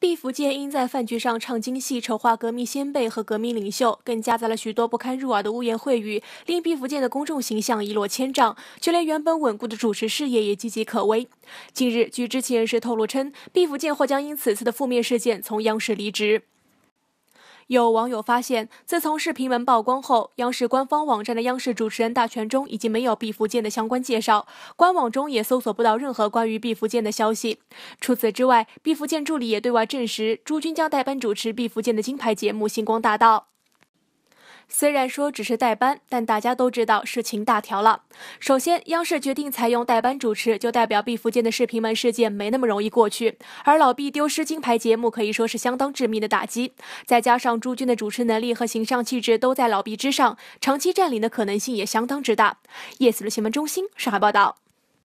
毕福剑因在饭局上唱京戏丑化革命先辈和革命领袖，更夹杂了许多不堪入耳的污言秽语，令毕福剑的公众形象一落千丈，就连原本稳固的主持事业也岌岌可危。近日，据知情人士透露称，毕福剑或将因此次的负面事件从央视离职。有网友发现，自从视频门曝光后，央视官方网站的央视主持人大全中已经没有毕福剑的相关介绍，官网中也搜索不到任何关于毕福剑的消息。除此之外，毕福剑助理也对外证实，朱军将代班主持毕福剑的金牌节目《星光大道》。虽然说只是代班，但大家都知道事情大条了。首先，央视决定采用代班主持，就代表毕福剑的视频门事件没那么容易过去。而老毕丢失金牌节目可以说是相当致命的打击。再加上朱军的主持能力和形象气质都在老毕之上，长期占领的可能性也相当之大。Yes 的新闻中心上海报道。